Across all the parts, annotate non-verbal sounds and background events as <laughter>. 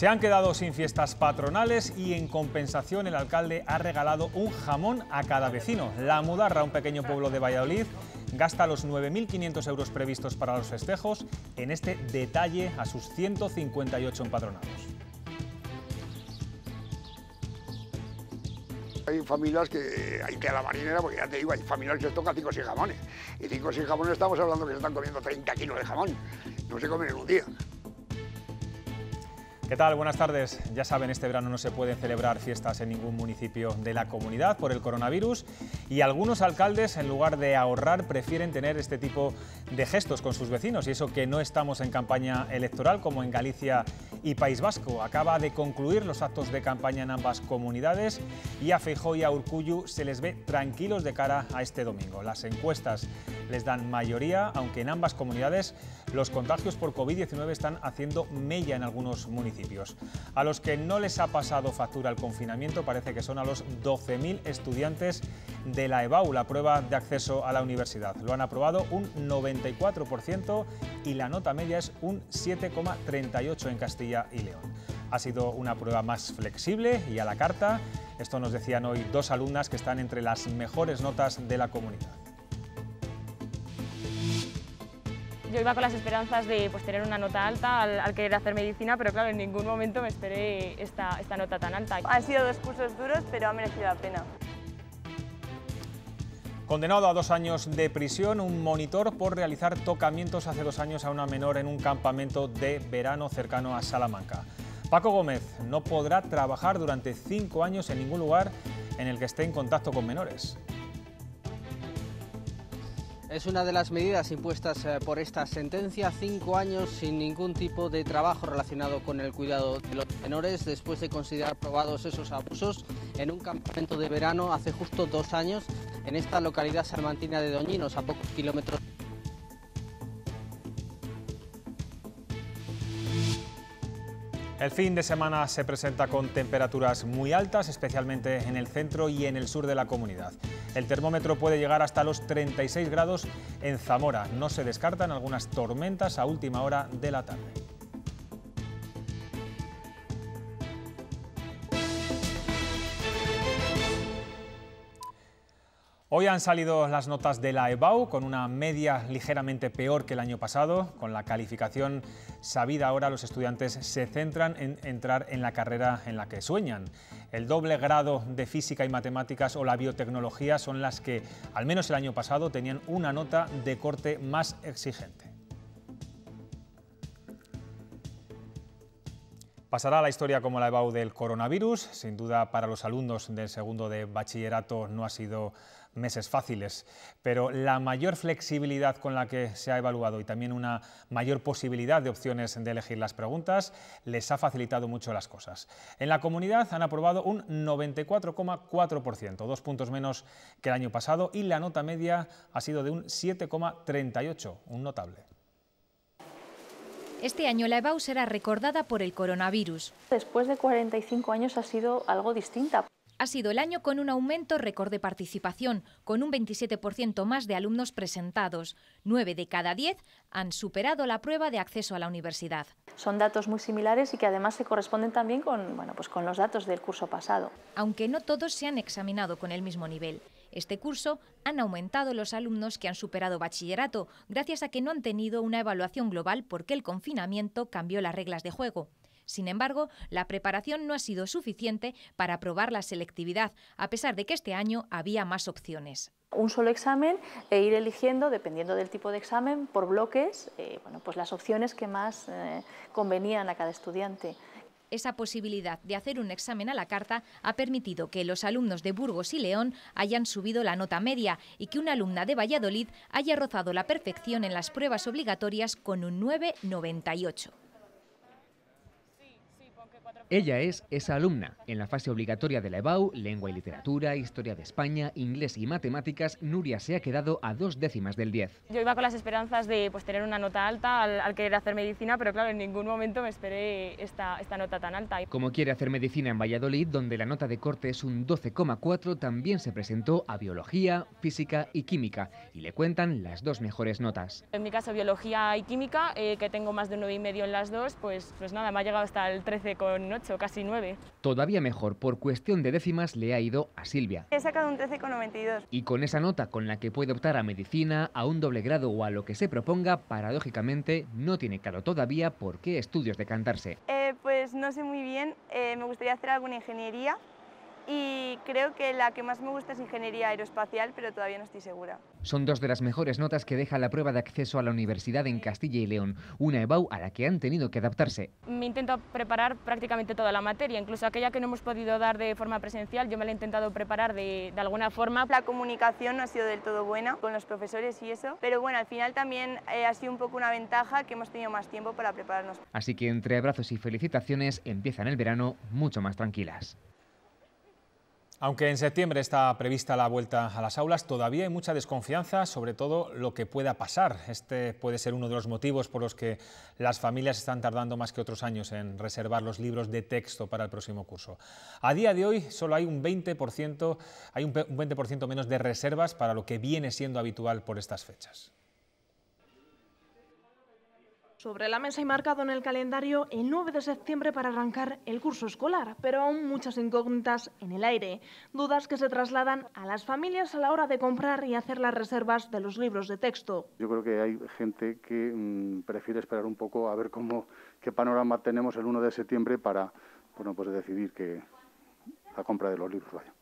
Se han quedado sin fiestas patronales y en compensación el alcalde ha regalado un jamón a cada vecino. La Mudarra, un pequeño pueblo de Valladolid, gasta los 9.500 euros previstos para los festejos en este detalle a sus 158 empadronados. Hay familias que hay que a la marinera, porque ya te digo, hay familias que les toca 5 o 6 jamones. Y 5 o 6 jamones estamos hablando que se están comiendo 30 kilos de jamón. No se comen en un día. ¿Qué tal? Buenas tardes. Ya saben, este verano no se pueden celebrar fiestas en ningún municipio de la comunidad por el coronavirus y algunos alcaldes, en lugar de ahorrar, prefieren tener este tipo de gestos con sus vecinos y eso que no estamos en campaña electoral como en Galicia y País Vasco. Acaba de concluir los actos de campaña en ambas comunidades y a Feijó y a Urcuyu se les ve tranquilos de cara a este domingo. Las encuestas les dan mayoría, aunque en ambas comunidades los contagios por COVID-19 están haciendo mella en algunos municipios. A los que no les ha pasado factura el confinamiento parece que son a los 12.000 estudiantes de la EBAU, la prueba de acceso a la universidad. Lo han aprobado un 94% y la nota media es un 7,38 en Castilla y León. Ha sido una prueba más flexible y a la carta. Esto nos decían hoy dos alumnas que están entre las mejores notas de la comunidad. yo iba con las esperanzas de pues, tener una nota alta al, querer hacer medicina, pero claro, en ningún momento me esperé esta, esta nota tan alta. Han sido dos cursos duros, pero ha merecido la pena. Condenado a dos años de prisión, un monitor por realizar tocamientos hace dos años a una menor en un campamento de verano cercano a Salamanca. Paco Gómez no podrá trabajar durante cinco años en ningún lugar en el que esté en contacto con menores. Es una de las medidas impuestas eh, por esta sentencia, cinco años sin ningún tipo de trabajo relacionado con el cuidado de los menores, después de considerar probados esos abusos en un campamento de verano hace justo dos años en esta localidad salmantina de Doñinos, a pocos kilómetros El fin de semana se presenta con temperaturas muy altas, especialmente en el centro y en el sur de la comunidad. El termómetro puede llegar hasta los 36 grados en Zamora. No se descartan algunas tormentas a última hora de la tarde. Hoy han salido las notas de la EBAU con una media ligeramente peor que el año pasado. Con la calificación sabida ahora los estudiantes se centran en entrar en la carrera en la que sueñan. El doble grado de física y matemáticas o la biotecnología son las que, al menos el año pasado, tenían una nota de corte más exigente. Pasará la historia como la EBAU del coronavirus. Sin duda para los alumnos del segundo de bachillerato no ha sido meses fáciles, pero la mayor flexibilidad con la que se ha evaluado y también una mayor posibilidad de opciones de elegir las preguntas les ha facilitado mucho las cosas. En la comunidad han aprobado un 94,4%, dos puntos menos que el año pasado y la nota media ha sido de un 7,38, un notable. Este año la EBAU será recordada por el coronavirus. Después de 45 años ha sido algo distinta. Ha sido el año con un aumento récord de participación, con un 27% más de alumnos presentados. Nueve de cada 10 han superado la prueba de acceso a la universidad. Son datos muy similares y que además se corresponden también con, bueno, pues con los datos del curso pasado. Aunque no todos se han examinado con el mismo nivel. Este curso han aumentado los alumnos que han superado bachillerato, gracias a que no han tenido una evaluación global porque el confinamiento cambió las reglas de juego. Sin embargo, la preparación no ha sido suficiente para probar la selectividad, a pesar de que este año había más opciones un solo examen e ir eligiendo, dependiendo del tipo de examen, por bloques, eh, bueno, pues las opciones que más eh, convenían a cada estudiante. Esa posibilidad de hacer un examen a la carta ha permitido que los alumnos de Burgos y León hayan subido la nota media y que una alumna de Valladolid haya rozado la perfección en las pruebas obligatorias con un 998. Ella es esa alumna. En la fase obligatoria de la EBAU, lengua y literatura, historia de España, inglés y matemáticas, Nuria se ha quedado a dos décimas del 10. Yo iba con las esperanzas de pues, tener una nota alta al, querer hacer medicina, pero claro, en ningún momento me esperé esta, esta nota tan alta. Como quiere hacer medicina en Valladolid, donde la nota de corte es un 12,4, también se presentó a biología, física y química, y le cuentan las dos mejores notas. En mi caso, biología y química, eh, que tengo más de un 9,5 en las dos, pues, pues nada, me ha llegado hasta el 13 con casi 9. Todavía mejor, por cuestión de décimas le ha ido a Silvia. He sacado un 13,92. Y con esa nota con la que puede optar a medicina, a un doble grado o a lo que se proponga, paradójicamente no tiene claro todavía por qué estudios decantarse. Eh, pues no sé muy bien, eh, me gustaría hacer alguna ingeniería y creo que la que más me gusta es ingeniería aeroespacial, pero todavía no estoy segura. Son dos de las mejores notas que deja la prueba de acceso a la universidad en Castilla y León, una EBAU a la que han tenido que adaptarse. Me intento preparar prácticamente toda la materia, incluso aquella que no hemos podido dar de forma presencial, yo me la he intentado preparar de, alguna forma. La comunicación no ha sido del todo buena con los profesores y eso, pero bueno, al final también eh, ha sido un poco una ventaja que hemos tenido más tiempo para prepararnos. Así que entre abrazos y felicitaciones empiezan el verano mucho más tranquilas. Aunque en septiembre está prevista la vuelta a las aulas, todavía hay mucha desconfianza sobre todo lo que pueda pasar. Este puede ser uno de los motivos por los que las familias están tardando más que otros años en reservar los libros de texto para el próximo curso. A día de hoy solo hay un 20%, menos de reservas para lo que viene siendo habitual por estas fechas sobre la mesa y marcado en el calendario el 9 de septiembre para arrancar el curso escolar, pero aún muchas incógnitas en el aire, dudas que se trasladan a las familias a la hora de comprar y hacer las reservas de los libros de texto. Yo creo que hay gente que mm, prefiere esperar un poco a ver cómo qué panorama tenemos el 1 de septiembre para bueno, pues decidir que la compra de los libros vaya.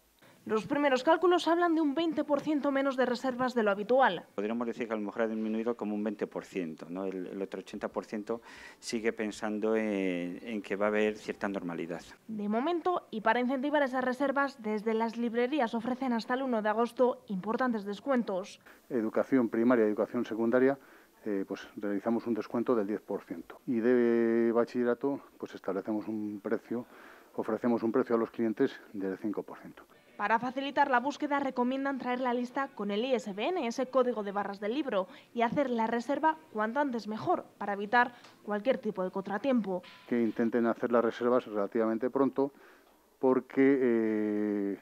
Los primeros cálculos hablan de un 20% menos de reservas de lo habitual. Podríamos decir que a lo mejor ha disminuido como un 20%, ¿no? el, otro 80% sigue pensando en, que va a haber cierta normalidad. De momento, y para incentivar esas reservas, desde las librerías ofrecen hasta el 1 de agosto importantes descuentos. Educación primaria y educación secundaria. Eh, pues realizamos un descuento del 10% y de bachillerato pues establecemos un precio ofrecemos un precio a los clientes del 5%. Para facilitar la búsqueda recomiendan traer la lista con el ISBN, ese código de barras del libro, y hacer la reserva cuanto antes mejor, para evitar cualquier tipo de contratiempo. Que intenten hacer las reservas relativamente pronto, porque eh,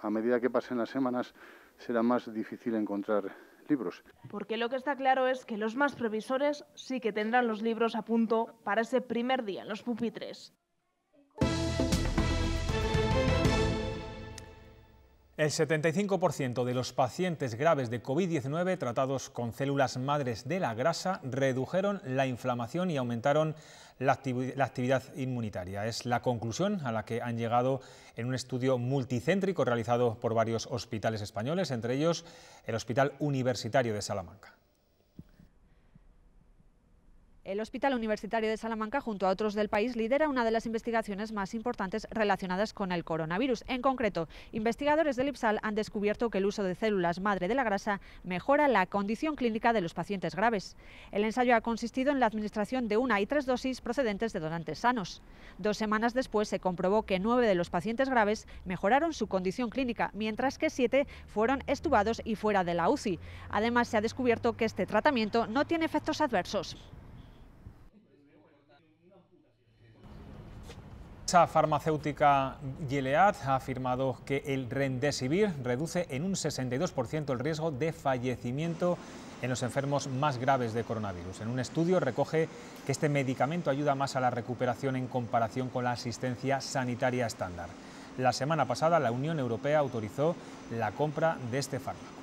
a medida que pasen las semanas será más difícil encontrar libros. Porque lo que está claro es que los más previsores sí que tendrán los libros a punto para ese primer día en los pupitres. El 75% de los pacientes graves de COVID-19 tratados con células madres de la grasa redujeron la inflamación y aumentaron la, actividad, inmunitaria. Es la conclusión a la que han llegado en un estudio multicéntrico realizado por varios hospitales españoles, entre ellos el Hospital Universitario de Salamanca. El Hospital Universitario de Salamanca, junto a otros del país, lidera una de las investigaciones más importantes relacionadas con el coronavirus. En concreto, investigadores del IPSAL han descubierto que el uso de células madre de la grasa mejora la condición clínica de los pacientes graves. El ensayo ha consistido en la administración de una y tres dosis procedentes de donantes sanos. Dos semanas después se comprobó que nueve de los pacientes graves mejoraron su condición clínica, mientras que siete fueron estubados y fuera de la UCI. Además, se ha descubierto que este tratamiento no tiene efectos adversos. empresa farmacéutica Gilead ha afirmado que el Remdesivir reduce en un 62% el riesgo de fallecimiento en los enfermos más graves de coronavirus. En un estudio recoge que este medicamento ayuda más a la recuperación en comparación con la asistencia sanitaria estándar. La semana pasada la Unión Europea autorizó la compra de este fármaco.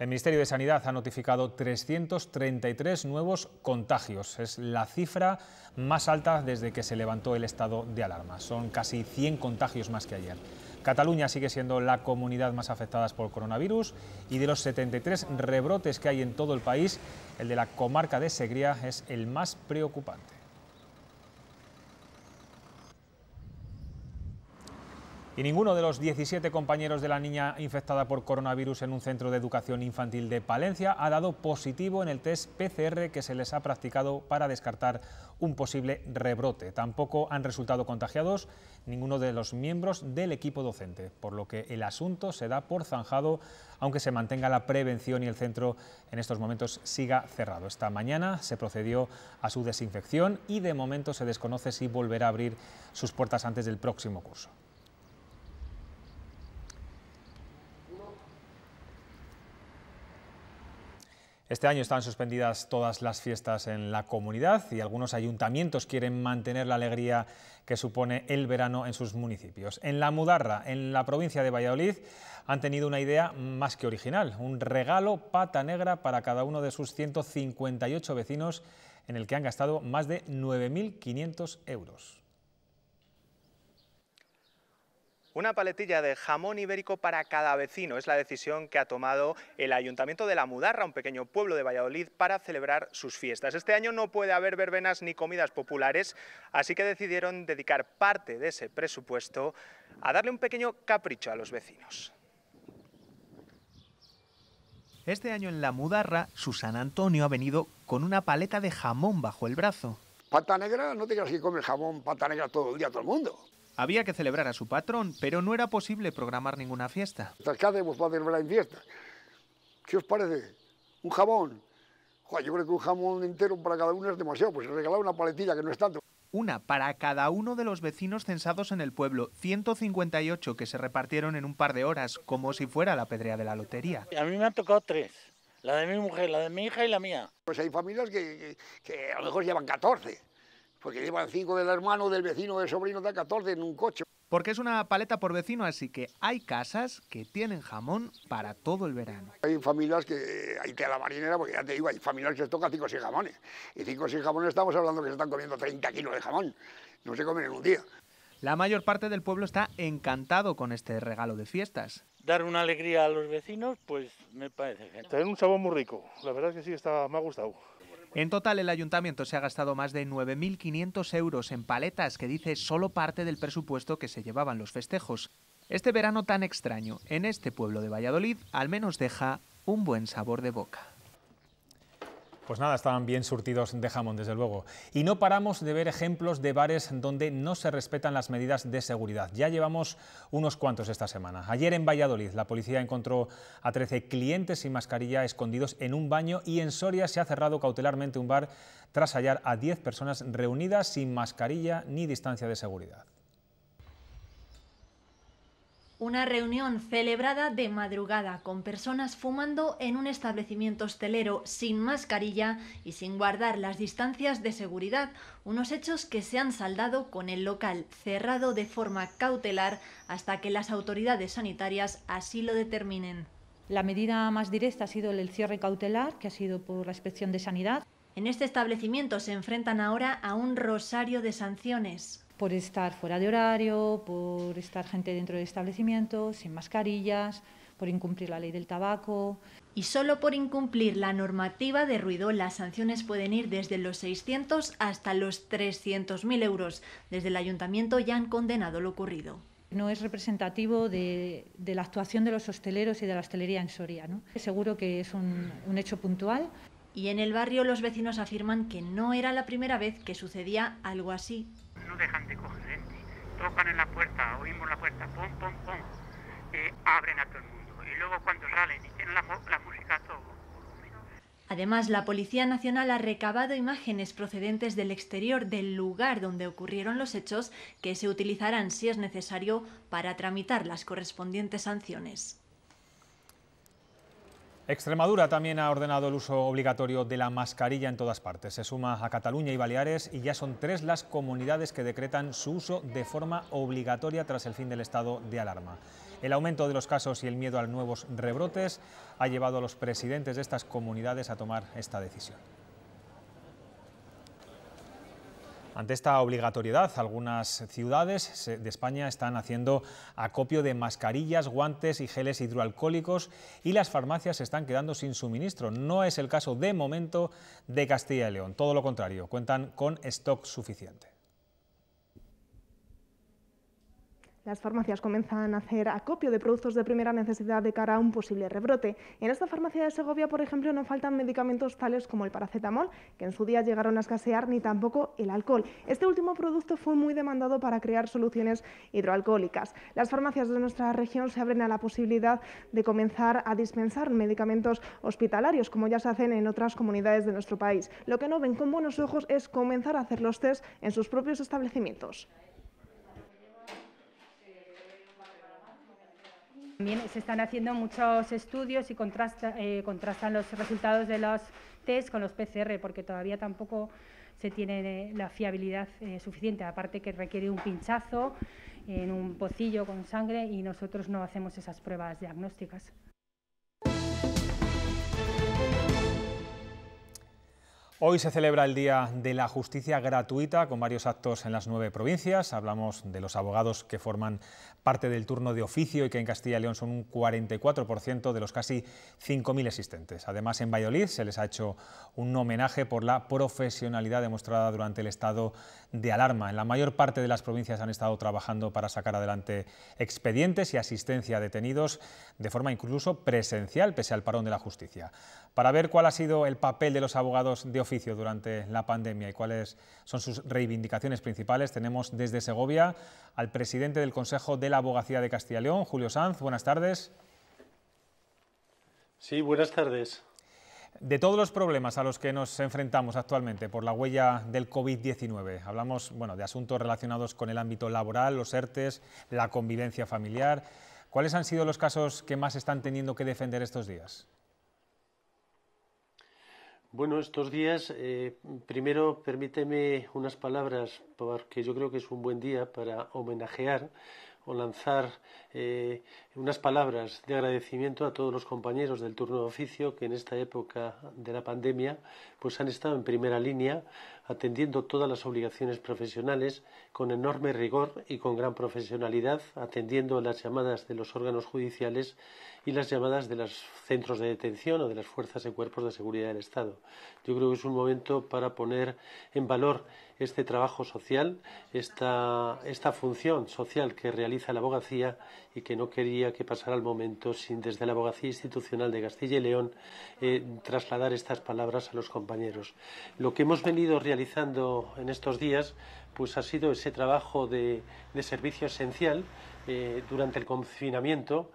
El Ministerio de Sanidad ha notificado 333 nuevos contagios. Es la cifra más alta desde que se levantó el estado de alarma. Son casi 100 contagios más que ayer. Cataluña sigue siendo la comunidad más afectada por coronavirus y de los 73 rebrotes que hay en todo el país, el de la comarca de Segría es el más preocupante. y ninguno de los 17 compañeros de la niña infectada por coronavirus en un centro de educación infantil de Palencia ha dado positivo en el test PCR que se les ha practicado para descartar un posible rebrote. Tampoco han resultado contagiados ninguno de los miembros del equipo docente, por lo que el asunto se da por zanjado, aunque se mantenga la prevención y el centro en estos momentos siga cerrado. Esta mañana se procedió a su desinfección y de momento se desconoce si volverá a abrir sus puertas antes del próximo curso. Este año están suspendidas todas las fiestas en la comunidad y algunos ayuntamientos quieren mantener la alegría que supone el verano en sus municipios. En La Mudarra, en la provincia de Valladolid, han tenido una idea más que original, un regalo pata negra para cada uno de sus 158 vecinos en el que han gastado más de 9.500 euros. Una paletilla de jamón ibérico para cada vecino es la decisión que ha tomado el Ayuntamiento de La Mudarra, un pequeño pueblo de Valladolid, para celebrar sus fiestas. Este año no puede haber verbenas ni comidas populares, así que decidieron dedicar parte de ese presupuesto a darle un pequeño capricho a los vecinos. Este año en La Mudarra, Susan Antonio ha venido con una paleta de jamón bajo el brazo. Pata negra, no te que come jamón pata negra todo el día todo el mundo había que celebrar a su patrón, pero no era posible programar ninguna fiesta. ¿Qué fiesta? ¿Qué os parece? ¿Un jamón? yo creo que un jamón entero para cada uno es demasiado, pues regalar una paletilla que no es tanto. Una para cada uno de los vecinos censados en el pueblo, 158 que se repartieron en un par de horas, como si fuera la pedrea de la lotería. A mí me han tocado tres, la de mi mujer, la de mi hija y la mía. Pues hay familias que, que, que a lo mejor llevan 14 porque llevan cinco del hermano, del vecino, del sobrino, de 14 en un coche. Porque es una paleta por vecino, así que hay casas que tienen jamón para todo el verano. Hay familias que, eh, hay la marinera, porque ya te digo, hay familias que se toca cinco o jamones. Y cinco o seis jamones estamos hablando que se están comiendo 30 kilos de jamón. No se comen en un día. La mayor parte del pueblo está encantado con este regalo de fiestas. Dar una alegría a los vecinos, pues me parece. Tener un sabor muy rico. La verdad es que sí, está, me ha gustado. En total, el ayuntamiento se ha gastado más de 9.500 euros en paletas, que dice solo parte del presupuesto que se llevaban los festejos. Este verano tan extraño en este pueblo de Valladolid al menos deja un buen sabor de boca. Pues nada, estaban bien surtidos de jamón, desde luego. Y no paramos de ver ejemplos de bares donde no se respetan las medidas de seguridad. Ya llevamos unos cuantos esta semana. Ayer en Valladolid la policía encontró a 13 clientes sin mascarilla escondidos en un baño y en Soria se ha cerrado cautelarmente un bar tras hallar a 10 personas reunidas sin mascarilla ni distancia de seguridad. Una reunión celebrada de madrugada con personas fumando en un establecimiento hostelero sin mascarilla y sin guardar las distancias de seguridad, unos hechos que se han saldado con el local cerrado de forma cautelar hasta que las autoridades sanitarias así lo determinen. La medida más directa ha sido el cierre cautelar, que ha sido por la Inspección de Sanidad. En este establecimiento se enfrentan ahora a un rosario de sanciones por estar fuera de horario, por estar gente dentro de establecimientos sin mascarillas, por incumplir la ley del tabaco. Y solo por incumplir la normativa de ruido, las sanciones pueden ir desde los 600 hasta los 300.000 euros. Desde el ayuntamiento ya han condenado lo ocurrido no es representativo de, la actuación de los hosteleros y de la hostelería en Soria. ¿no? Seguro que es un hecho puntual, y en el barrio los vecinos afirman que no era la primera vez que sucedía algo así. No dejan de coger gente, ¿eh? tocan en la puerta, oímos la puerta, pum, pum, pum, eh, abren a todo el mundo y luego cuando salen tienen la música a todo. Además, la Policía Nacional ha recabado imágenes procedentes del exterior del lugar donde ocurrieron los hechos que se utilizarán, si es necesario, para tramitar las correspondientes sanciones. Extremadura también ha ordenado el uso obligatorio de la mascarilla en todas partes. Se suma a Cataluña y Baleares y ya son tres las comunidades que decretan su uso de forma obligatoria tras el fin del estado de alarma. El aumento de los casos y el miedo a nuevos rebrotes ha llevado a los presidentes de estas comunidades a tomar esta decisión. Ante esta obligatoriedad, algunas ciudades de España están haciendo acopio de mascarillas, guantes y geles hidroalcohólicos y las farmacias se están quedando sin suministro. No es el caso de momento de Castilla y León, todo lo contrario, cuentan con stock suficiente. Las farmacias comienzan a hacer acopio de productos de primera necesidad de cara a un posible rebrote. En esta farmacia de Segovia, por ejemplo, no faltan medicamentos tales como el paracetamol, que en su día llegaron a escasear, ni tampoco el alcohol. Este último producto fue muy demandado para crear soluciones hidroalcohólicas. Las farmacias de nuestra región se abren a la posibilidad de comenzar a dispensar medicamentos hospitalarios, como ya se hacen en otras comunidades de nuestro país. Lo que no ven con buenos ojos es comenzar a hacer los test en sus propios establecimientos. También se están haciendo muchos estudios y eh, contrastan los resultados de los test con los PCR, porque todavía tampoco se tiene eh, la fiabilidad eh, suficiente, aparte que requiere un pinchazo en un pocillo con sangre y nosotros no hacemos esas pruebas diagnósticas. Hoy se celebra el Día de la Justicia Gratuita con varios actos en las nueve provincias. Hablamos de los abogados que forman parte del turno de oficio y que en Castilla y León son un 44% de los casi 5.000 existentes. Además, en Valladolid se les ha hecho un homenaje por la profesionalidad demostrada durante el estado de alarma. En la mayor parte de las provincias han estado trabajando para sacar adelante expedientes y asistencia a detenidos de forma incluso presencial, pese al parón de la justicia para ver cuál ha sido el papel de los abogados de oficio durante la pandemia y cuáles son sus reivindicaciones principales. Tenemos desde Segovia al presidente del Consejo de la Abogacía de Castilla y León, Julio Sanz. Buenas tardes. Sí, buenas tardes. De todos los problemas a los que nos enfrentamos actualmente por la huella del COVID-19, hablamos bueno, de asuntos relacionados con el ámbito laboral, los ERTES, la convivencia familiar. ¿Cuáles han sido los casos que más están teniendo que defender estos días? Bueno, estos días, eh, primero permíteme unas palabras, porque yo creo que es un buen día para homenajear o lanzar eh, unas palabras de agradecimiento a todos los compañeros del turno de oficio que en esta época de la pandemia pues han estado en primera línea atendiendo todas las obligaciones profesionales con enorme rigor y con gran profesionalidad, atendiendo las llamadas de los órganos judiciales y las llamadas de los centros de detención o de las fuerzas y cuerpos de seguridad del Estado. Yo creo que es un momento para poner en valor este trabajo social, esta, esta función social que realiza la abogacía y que no quería que pasara el momento sin desde la abogacía institucional de Castilla y León eh, trasladar estas palabras a los compañeros. Lo que hemos venido realizando en estos días pues ha sido ese trabajo de, servicio esencial eh, durante el confinamiento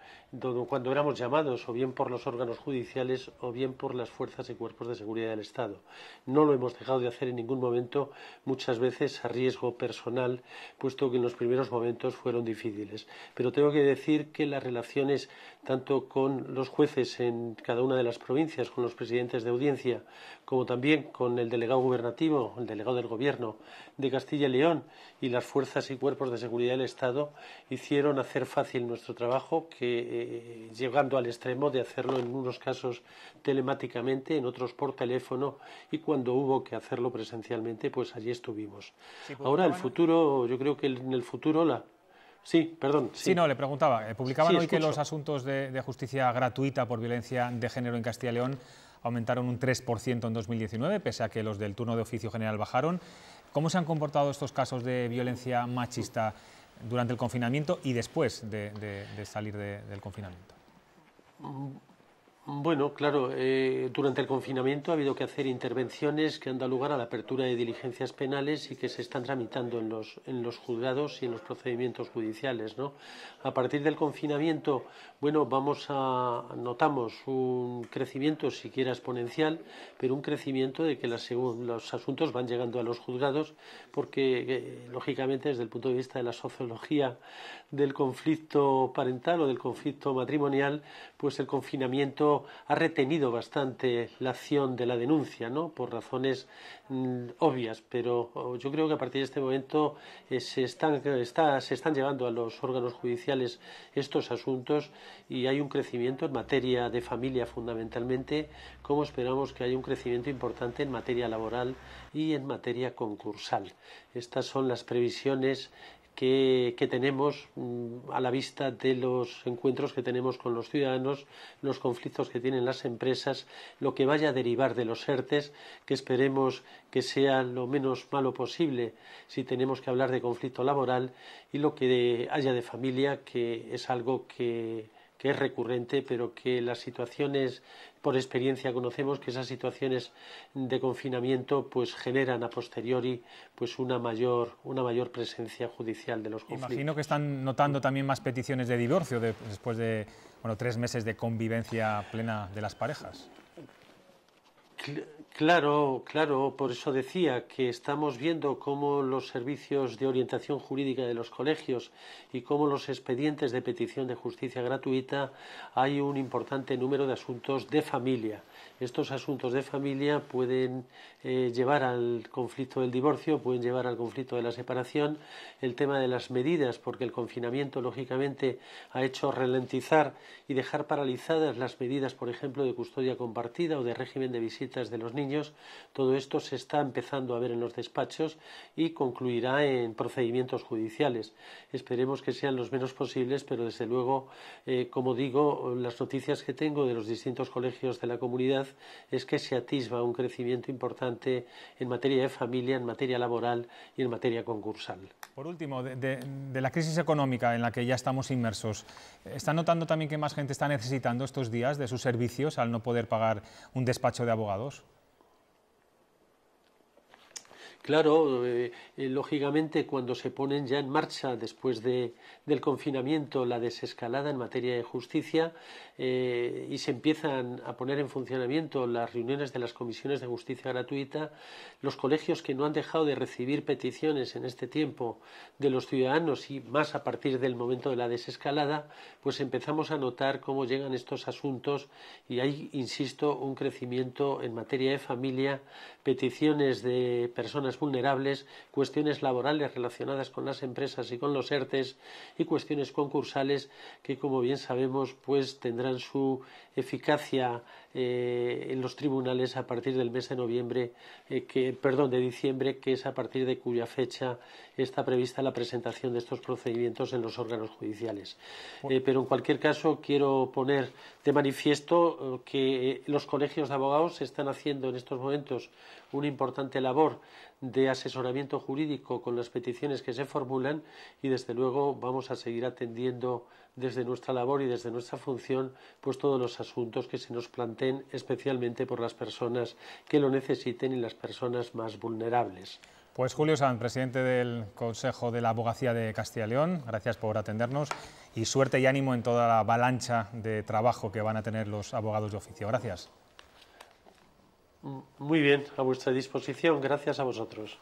cuando éramos llamados o bien por los órganos judiciales o bien por las fuerzas y cuerpos de seguridad del Estado. No lo hemos dejado de hacer en ningún momento, muchas veces a riesgo personal, puesto que en los primeros momentos fueron difíciles. Pero tengo que decir que las relaciones tanto con los jueces en cada una de las provincias, con los presidentes de audiencia, como también con el delegado gubernativo, el delegado del Gobierno de Castilla y León y las fuerzas y cuerpos de seguridad del Estado hicieron hacer fácil nuestro trabajo que eh, eh, llegando al extremo de hacerlo en unos casos telemáticamente, en otros por teléfono y cuando hubo que hacerlo presencialmente, pues allí estuvimos. Pues, Ahora el futuro, yo creo que en el futuro la, Sí, perdón. Sí. no, le preguntaba. Eh, publicaban hoy que los asuntos de, de, justicia gratuita por violencia de género en Castilla y León aumentaron un 3% en 2019, pese a que los del turno de oficio general bajaron. ¿Cómo se han comportado estos casos de violencia machista durante el confinamiento y después de, salir del confinamiento? Oh. Bueno, claro, eh, durante el confinamiento ha habido que hacer intervenciones que han dado lugar a la apertura de diligencias penales y que se están tramitando en los, en los juzgados y en los procedimientos judiciales. ¿no? A partir del confinamiento, bueno, vamos a, notamos un crecimiento siquiera exponencial, pero un crecimiento de que los asuntos van llegando a los juzgados porque, eh, lógicamente, desde el punto de vista de la sociología del conflicto parental o del conflicto matrimonial, pues el confinamiento ha retenido bastante la acción de la denuncia, ¿no? Por razones mm, obvias, pero oh, yo creo que a partir de este momento eh, se, se están llevando a los órganos judiciales estos asuntos y hay un crecimiento en materia de familia fundamentalmente, como esperamos que haya un crecimiento importante en materia laboral y en materia concursal. Estas son las previsiones que, tenemos mm, a la vista de los encuentros que tenemos con los ciudadanos, los conflictos que tienen las empresas, lo que vaya a derivar de los ERTES, que esperemos que sea lo menos malo posible si tenemos que hablar de conflicto laboral, y lo que haya de familia, que es algo que que es recurrente, pero que las situaciones, por experiencia conocemos que esas situaciones de confinamiento pues generan a posteriori pues una mayor, una mayor presencia judicial de los conflictos. Imagino que están notando también más peticiones de divorcio después de bueno, tres meses de convivencia plena de las parejas. Claro, claro, por eso decía que estamos viendo cómo los servicios de orientación jurídica de los colegios y cómo los expedientes de petición de justicia gratuita hay un importante número de asuntos de familia estos asuntos de familia pueden eh, llevar al conflicto del divorcio, pueden llevar al conflicto de la separación, el tema de las medidas, porque el confinamiento lógicamente ha hecho ralentizar y dejar paralizadas las medidas, por ejemplo, de custodia compartida o de régimen de visitas de los niños. Todo esto se está empezando a ver en los despachos y concluirá en procedimientos judiciales. Esperemos que sean los menos posibles, pero desde luego, eh, como digo, las noticias que tengo de los distintos colegios de la comunidad es que se atisba un crecimiento importante en materia de familia, en materia laboral y en materia concursal. Por último, de, la crisis económica en la que ya estamos inmersos, ¿está notando también que más gente está necesitando estos días de sus servicios al no poder pagar un despacho de abogados? Claro, eh, eh, lógicamente cuando se ponen ya en marcha después de, del confinamiento la desescalada en materia de justicia eh, y se empiezan a poner en funcionamiento las reuniones de las comisiones de justicia gratuita, los colegios que no han dejado de recibir peticiones en este tiempo de los ciudadanos y más a partir del momento de la desescalada, pues empezamos a notar cómo llegan estos asuntos y hay, insisto, un crecimiento en materia de familia, peticiones de personas vulnerables, cuestiones laborales relacionadas con las empresas y con los ERTES y cuestiones concursales que, como bien sabemos, pues tendrán su eficacia eh, en los tribunales a partir del mes de noviembre, eh, que, perdón, de diciembre, que es a partir de cuya fecha está prevista la presentación de estos procedimientos en los órganos judiciales. Eh, pero en cualquier caso, quiero poner de manifiesto que los colegios de abogados están haciendo en estos momentos una importante labor de asesoramiento jurídico con las peticiones que se formulan y desde luego vamos a seguir atendiendo desde nuestra labor y desde nuestra función pues todos los asuntos que se nos planteen especialmente por las personas que lo necesiten y las personas más vulnerables. Pues Julio San, presidente del Consejo de la Abogacía de Castilla y León, gracias por atendernos y suerte y ánimo en toda la avalancha de trabajo que van a tener los abogados de oficio. Gracias. Muy bien, a vuestra disposición. Gracias a vosotros.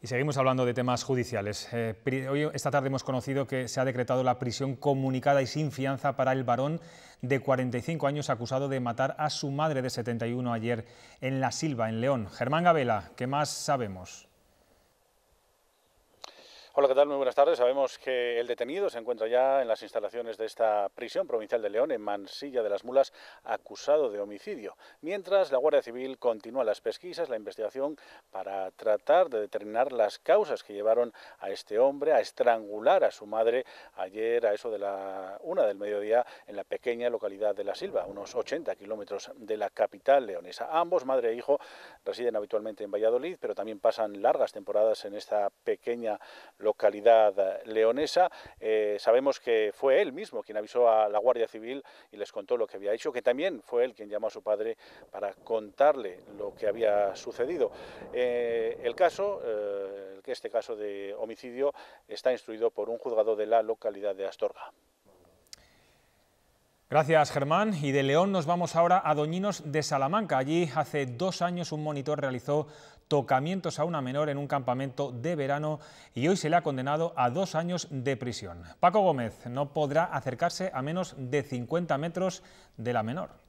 Y seguimos hablando de temas judiciales. Eh, hoy, esta tarde hemos conocido que se ha decretado la prisión comunicada y sin fianza para el varón de 45 años acusado de matar a su madre de 71 ayer en La Silva, en León. Germán Gabela, ¿qué más sabemos? Hola, ¿qué tal? Muy buenas tardes. Sabemos que el detenido se encuentra ya en las instalaciones de esta prisión provincial de León, en Mansilla de las Mulas, acusado de homicidio. Mientras, la Guardia Civil continúa las pesquisas, la investigación, para tratar de determinar las causas que llevaron a este hombre a estrangular a su madre ayer a eso de la una del mediodía en la pequeña localidad de La Silva, unos 80 kilómetros de la capital leonesa. Ambos, madre e hijo, residen habitualmente en Valladolid, pero también pasan largas temporadas en esta pequeña localidad localidad eh, leonesa. Eh, sabemos que fue él mismo quien avisó a la Guardia Civil y les contó lo que había hecho, que también fue él quien llamó a su padre para contarle lo que había sucedido. Eh, el caso, eh, este caso de homicidio, está instruido por un juzgado de la localidad de Astorga. Gracias Germán. Y de León nos vamos ahora a Doñinos de Salamanca. Allí hace dos años un monitor realizó tocamientos a una menor en un campamento de verano y hoy se le ha condenado a dos años de prisión. Paco Gómez no podrá acercarse a menos de 50 metros de la menor.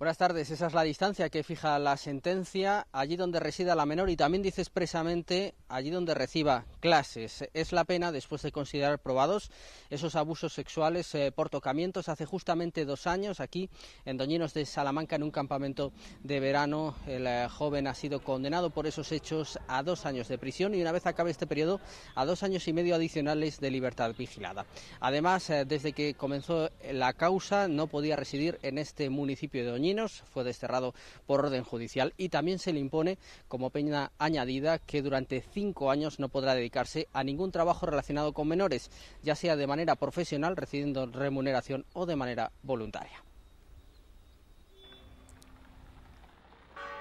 Buenas tardes. Esa es la distancia que fija la sentencia allí donde resida la menor y también dice expresamente allí donde reciba clases. Es la pena, después de considerar probados esos abusos sexuales eh, por tocamientos, hace justamente dos años aquí en Doñinos de Salamanca, en un campamento de verano. El eh, joven ha sido condenado por esos hechos a dos años de prisión y una vez acabe este periodo, a dos años y medio adicionales de libertad vigilada. Además, eh, desde que comenzó la causa, no podía residir en este municipio de Doñinos fue desterrado por orden judicial y también se le impone como pena añadida que durante cinco años no podrá dedicarse a ningún trabajo relacionado con menores, ya sea de manera profesional, recibiendo remuneración o de manera voluntaria.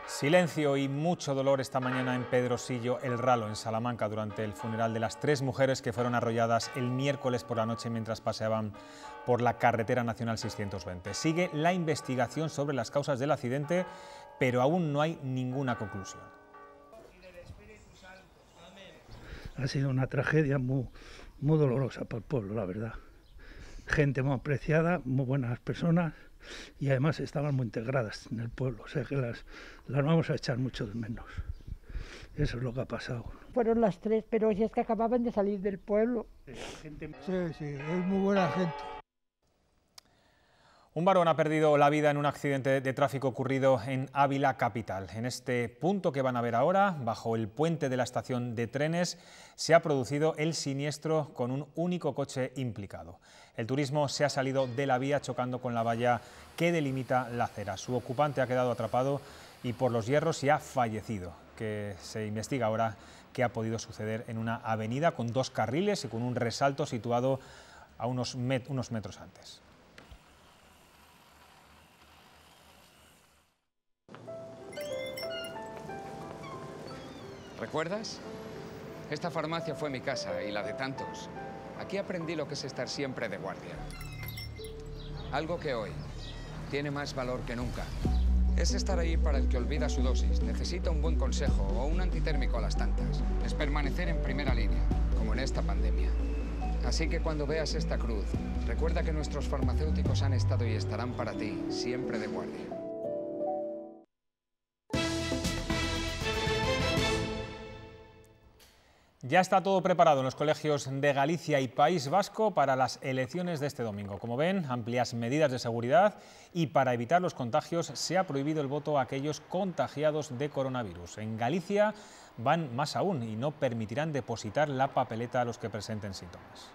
Silencio y mucho dolor esta mañana en Pedrosillo El Ralo, en Salamanca, durante el funeral de las tres mujeres que fueron arrolladas el miércoles por la noche mientras paseaban por la carretera nacional 620. Sigue la investigación sobre las causas del accidente, pero aún no hay ninguna conclusión. Ha sido una tragedia muy, muy dolorosa para el pueblo, la verdad. Gente muy apreciada, muy buenas personas y además estaban muy integradas en el pueblo, o sea que las, las vamos a echar mucho de menos. Eso es lo que ha pasado. Fueron las tres, pero si es que acababan de salir del pueblo. Sí, sí, es muy buena gente. Un varón ha perdido la vida en un accidente de tráfico ocurrido en Ávila Capital. En este punto que van a ver ahora, bajo el puente de la estación de trenes, se ha producido el siniestro con un único coche implicado. El turismo se ha salido de la vía chocando con la valla que delimita la acera. Su ocupante ha quedado atrapado y por los hierros y ha fallecido, que se investiga ahora qué ha podido suceder en una avenida con dos carriles y con un resalto situado a unos metros antes. ¿Recuerdas? Esta farmacia fue mi casa y la de tantos. Aquí aprendí lo que es estar siempre de guardia. Algo que hoy tiene más valor que nunca. Es estar ahí para el que olvida su dosis, necesita un buen consejo o un antitérmico a las tantas. Es permanecer en primera línea, como en esta pandemia. Así que cuando veas esta cruz, recuerda que nuestros farmacéuticos han estado y estarán para ti, siempre de guardia. Ya está todo preparado en los colegios de Galicia y País Vasco para las elecciones de este domingo. Como ven, amplias medidas de seguridad y para evitar los contagios se ha prohibido el voto a aquellos contagiados de coronavirus. En Galicia van más aún y no permitirán depositar la papeleta a los que presenten síntomas.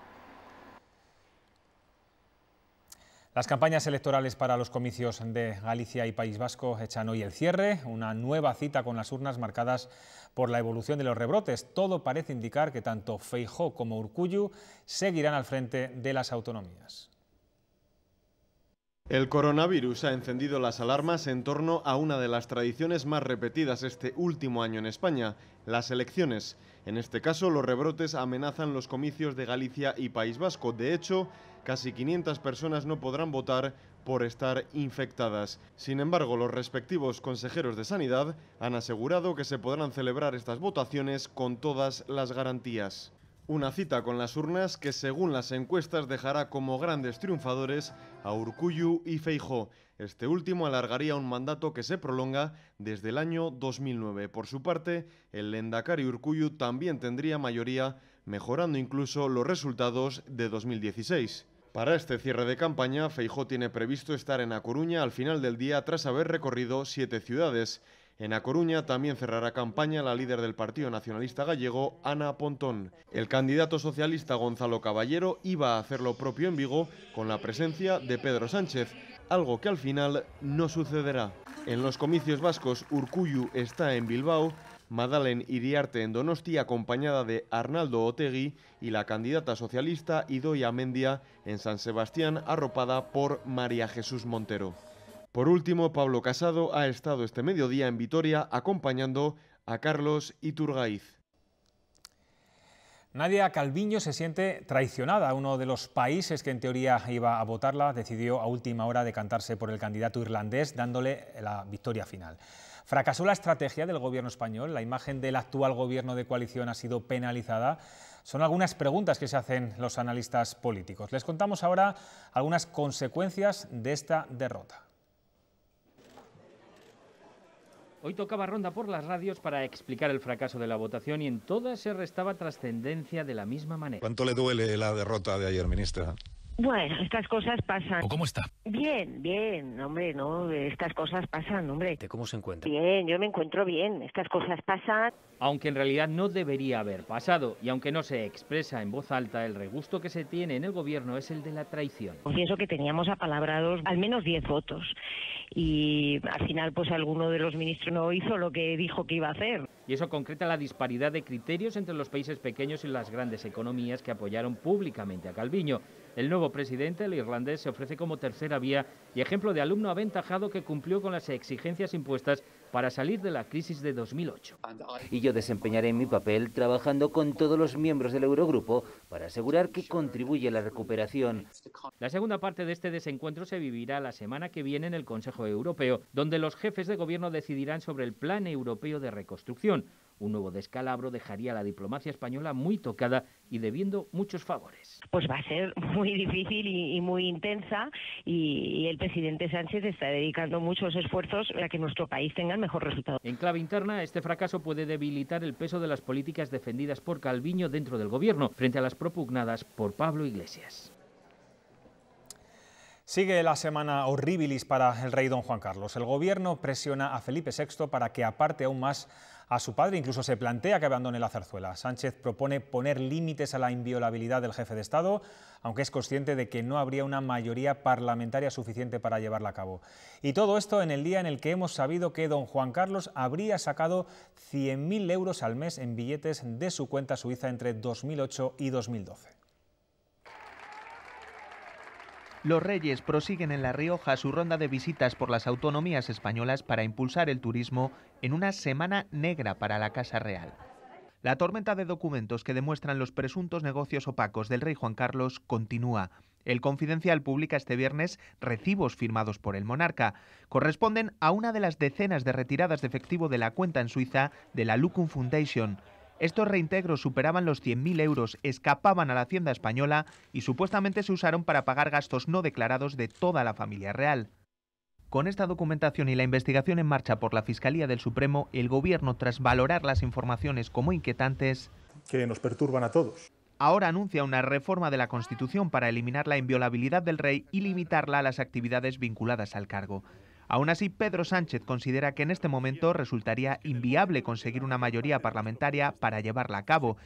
Las campañas electorales para los comicios de Galicia y País Vasco echan hoy el cierre, una nueva cita con las urnas marcadas por la evolución de los rebrotes. Todo parece indicar que tanto Feijó como Urcuyu seguirán al frente de las autonomías. El coronavirus ha encendido las alarmas en torno a una de las tradiciones más repetidas este último año en España, las elecciones. En este caso, los rebrotes amenazan los comicios de Galicia y País Vasco. De hecho, casi 500 personas no podrán votar por estar infectadas. Sin embargo, los respectivos consejeros de Sanidad han asegurado que se podrán celebrar estas votaciones con todas las garantías. Una cita con las urnas que, según las encuestas, dejará como grandes triunfadores a Urcuyu y Feijóo. Este último alargaría un mandato que se prolonga desde el año 2009. Por su parte, el Lendakari Urcuyu también tendría mayoría, mejorando incluso los resultados de 2016. Para este cierre de campaña, Feijó tiene previsto estar en A Coruña al final del día tras haber recorrido siete ciudades. En A Coruña también cerrará campaña la líder del Partido Nacionalista Gallego, Ana Pontón. El candidato socialista Gonzalo Caballero iba a hacer lo propio en Vigo con la presencia de Pedro Sánchez, algo que al final no sucederá. En los comicios vascos, Urcuyu está en Bilbao, Madalen Iriarte en Donosti, acompañada de Arnaldo Otegui, y la candidata socialista Idoia Mendia en San Sebastián, arropada por María Jesús Montero. Por último, Pablo Casado ha estado este mediodía en Vitoria acompañando a Carlos Iturgaiz. Nadia Calviño se siente traicionada. Uno de los países que en teoría iba a votarla decidió a última hora decantarse por el candidato irlandés, dándole la victoria final. Fracasó la estrategia del gobierno español, la imagen del actual gobierno de coalición ha sido penalizada. Son algunas preguntas que se hacen los analistas políticos. Les contamos ahora algunas consecuencias de esta derrota. Hoy tocaba ronda por las radios para explicar el fracaso de la votación y en todas se restaba trascendencia de la misma manera. ¿Cuánto le duele la derrota de ayer, ministra? Bueno, estas cosas pasan. cómo está? Bien, bien, hombre, no, estas cosas pasan, hombre. ¿De cómo se encuentra? Bien, yo me encuentro bien, estas cosas pasan. Aunque en realidad no debería haber pasado, y aunque no se expresa en voz alta, el regusto que se tiene en el gobierno es el de la traición. Confieso que teníamos apalabrados al menos 10 votos, y al final pues alguno de los ministros no hizo lo que dijo que iba a hacer. Y eso concreta la disparidad de criterios entre los países pequeños y las grandes economías que apoyaron públicamente a Calviño. El nuevo presidente, el irlandés, se ofrece como tercera vía y ejemplo de alumno aventajado que cumplió con las exigencias impuestas para salir de la crisis de 2008. Y yo desempeñaré mi papel trabajando con todos los miembros del Eurogrupo para asegurar que contribuye a la recuperación. La segunda parte de este desencuentro se vivirá la semana que viene en el Consejo Europeo, donde los jefes de gobierno decidirán sobre el Plan Europeo de Reconstrucción. Un nuevo descalabro dejaría a la diplomacia española muy tocada y debiendo muchos favores. Pues va a ser <laughs> muy difícil y, muy intensa y, el presidente Sánchez está dedicando muchos esfuerzos para que nuestro país tenga el mejor resultado. En clave interna, este fracaso puede debilitar el peso de las políticas defendidas por Calviño dentro del gobierno frente a las propugnadas por Pablo Iglesias. Sigue la semana horribilis para el rey don Juan Carlos. El gobierno presiona a Felipe VI para que aparte aún más a su padre. Incluso se plantea que abandone la zarzuela. Sánchez propone poner límites a la inviolabilidad del jefe de Estado, aunque es consciente de que no habría una mayoría parlamentaria suficiente para llevarla a cabo. Y todo esto en el día en el que hemos sabido que don Juan Carlos habría sacado 100.000 euros al mes en billetes de su cuenta suiza entre 2008 y 2012. Los Reyes prosiguen en La Rioja su ronda de visitas por las autonomías españolas para impulsar el turismo en una semana negra para la Casa Real. La tormenta de documentos que demuestran los presuntos negocios opacos del rey Juan Carlos continúa. El Confidencial publica este viernes recibos firmados por el monarca. Corresponden a una de las decenas de retiradas de efectivo de la cuenta en Suiza de la Lucum Foundation, estos reintegros superaban los 100.000 euros, escapaban a la Hacienda española y supuestamente se usaron para pagar gastos no declarados de toda la familia real. Con esta documentación y la investigación en marcha por la Fiscalía del Supremo, el Gobierno, tras valorar las informaciones como inquietantes, que nos perturban a todos. Ahora anuncia una reforma de la Constitución para eliminar la inviolabilidad del rey y limitarla a las actividades vinculadas al cargo. Aún así, Pedro Sánchez considera que en este momento resultaría inviable conseguir una mayoría parlamentaria para llevarla a cabo.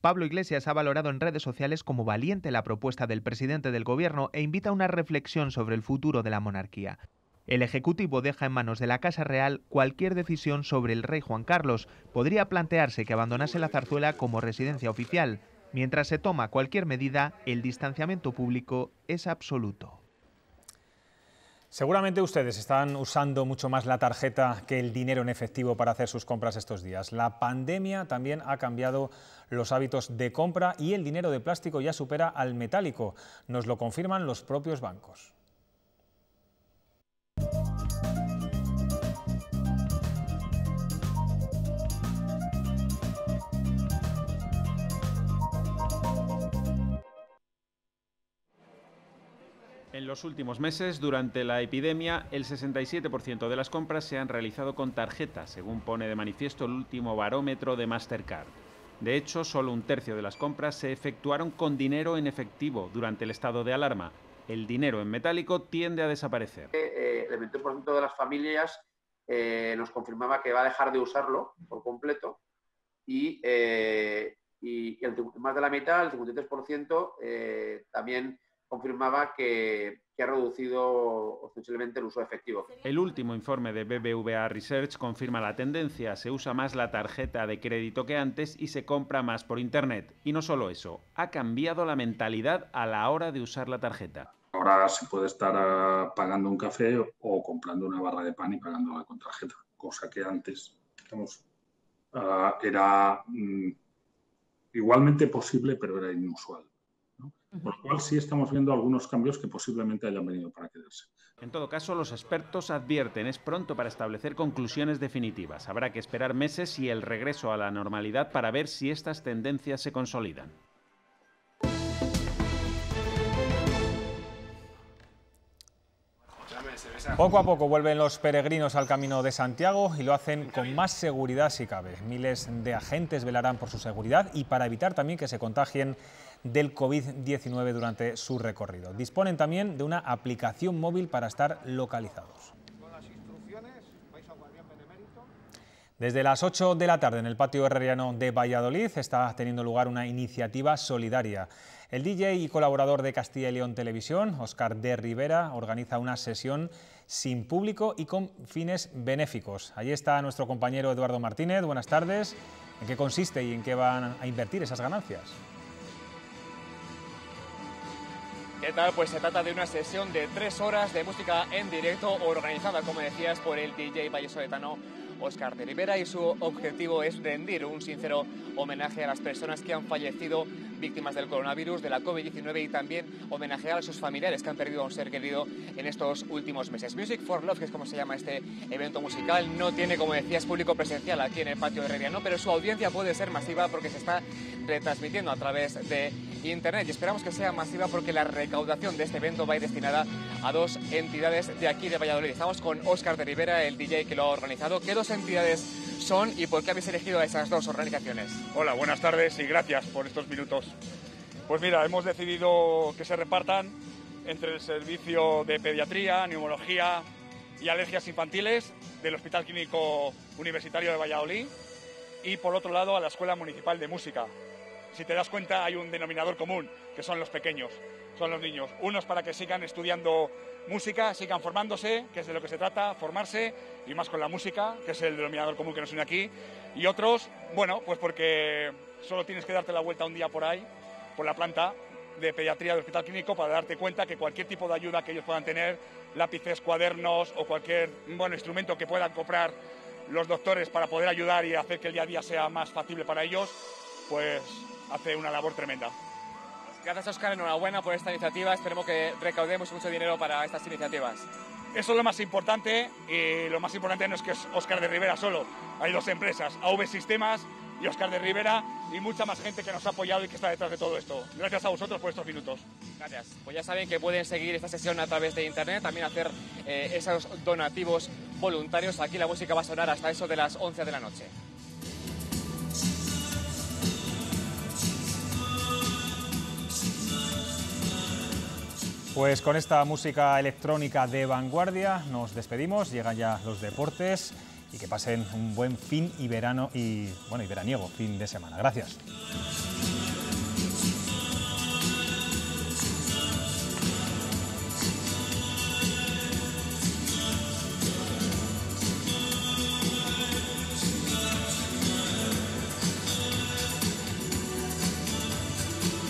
Pablo Iglesias ha valorado en redes sociales como valiente la propuesta del presidente del gobierno e invita a una reflexión sobre el futuro de la monarquía. El Ejecutivo deja en manos de la Casa Real cualquier decisión sobre el rey Juan Carlos. Podría plantearse que abandonase la zarzuela como residencia oficial. Mientras se toma cualquier medida, el distanciamiento público es absoluto. Seguramente ustedes están usando mucho más la tarjeta que el dinero en efectivo para hacer sus compras estos días. La pandemia también ha cambiado los hábitos de compra y el dinero de plástico ya supera al metálico. Nos lo confirman los propios bancos. En los últimos meses, durante la epidemia, el 67% de las compras se han realizado con tarjeta, según pone de manifiesto el último barómetro de Mastercard. De hecho, solo un tercio de las compras se efectuaron con dinero en efectivo durante el estado de alarma. El dinero en metálico tiende a desaparecer. Eh, eh, el 20% de las familias eh, nos confirmaba que va a dejar de usarlo por completo y, más de la mitad, el 53%, también confirmaba que, ha reducido ostensiblemente el uso efectivo. El último informe de BBVA Research confirma la tendencia. Se usa más la tarjeta de crédito que antes y se compra más por Internet. Y no solo eso, ha cambiado la mentalidad a la hora de usar la tarjeta. Ahora se puede estar ah, pagando un café o comprando una barra de pan y pagándola con tarjeta, cosa que antes ah, era mm, igualmente posible, pero era inusual. Por lo cual sí estamos viendo algunos cambios que posiblemente hayan venido para quedarse. En todo caso, los expertos advierten, es pronto para establecer conclusiones definitivas. Habrá que esperar meses y el regreso a la normalidad para ver si estas tendencias se consolidan. Poco a poco vuelven los peregrinos al Camino de Santiago y lo hacen con más seguridad si cabe. Miles de agentes velarán por su seguridad y para evitar también que se contagien del COVID-19 durante su recorrido. Disponen también de una aplicación móvil para estar localizados. Desde las 8 de la tarde en el patio herreriano de Valladolid está teniendo lugar una iniciativa solidaria. El DJ y colaborador de Castilla y León Televisión, Oscar de Rivera, organiza una sesión sin público y con fines benéficos. Allí está nuestro compañero Eduardo Martínez. Buenas tardes. ¿En qué consiste y en qué van a invertir esas ganancias? ¿Qué tal? Pues se trata de una sesión de tres horas de música en directo organizada, como decías, por el DJ vallesoletano Oscar de Rivera y su objetivo es rendir un sincero homenaje a las personas que han fallecido víctimas del coronavirus, de la COVID-19 y también homenajear a sus familiares que han perdido a un ser querido en estos últimos meses. Music for Love, que es como se llama este evento musical, no tiene, como decías, público presencial aquí en el patio de ¿no? pero su audiencia puede ser masiva porque se está retransmitiendo a través de Internet y esperamos que sea masiva porque la recaudación de este evento va a ir destinada a dos entidades de aquí de Valladolid. Estamos con Óscar de Rivera, el DJ que lo ha organizado. ¿Qué dos entidades son y por qué habéis elegido a esas dos organizaciones? Hola, buenas tardes y gracias por estos minutos. Pues mira, hemos decidido que se repartan entre el servicio de pediatría, neumología y alergias infantiles del Hospital Clínico Universitario de Valladolid y por otro lado a la Escuela Municipal de Música, si te das cuenta, hay un denominador común, que son los pequeños, son los niños. Unos para que sigan estudiando música, sigan formándose, que es de lo que se trata, formarse, y más con la música, que es el denominador común que nos une aquí. Y otros, bueno, pues porque solo tienes que darte la vuelta un día por ahí, por la planta de pediatría del hospital clínico, para darte cuenta que cualquier tipo de ayuda que ellos puedan tener, lápices, cuadernos o cualquier bueno, instrumento que puedan comprar los doctores para poder ayudar y hacer que el día a día sea más factible para ellos, pues hace una labor tremenda. Gracias, Oscar. Enhorabuena por esta iniciativa. Esperemos que recaudemos mucho dinero para estas iniciativas. Eso es lo más importante. Y lo más importante no es que es Oscar de Rivera solo. Hay dos empresas, AV Sistemas y Oscar de Rivera, y mucha más gente que nos ha apoyado y que está detrás de todo esto. Gracias a vosotros por estos minutos. Gracias. Pues ya saben que pueden seguir esta sesión a través de internet, también hacer eh, esos donativos voluntarios. Aquí la música va a sonar hasta eso de las 11 de la noche. Pues con esta música electrónica de vanguardia nos despedimos, llegan ya los deportes y que pasen un buen fin y verano y bueno y veraniego fin de semana. Gracias.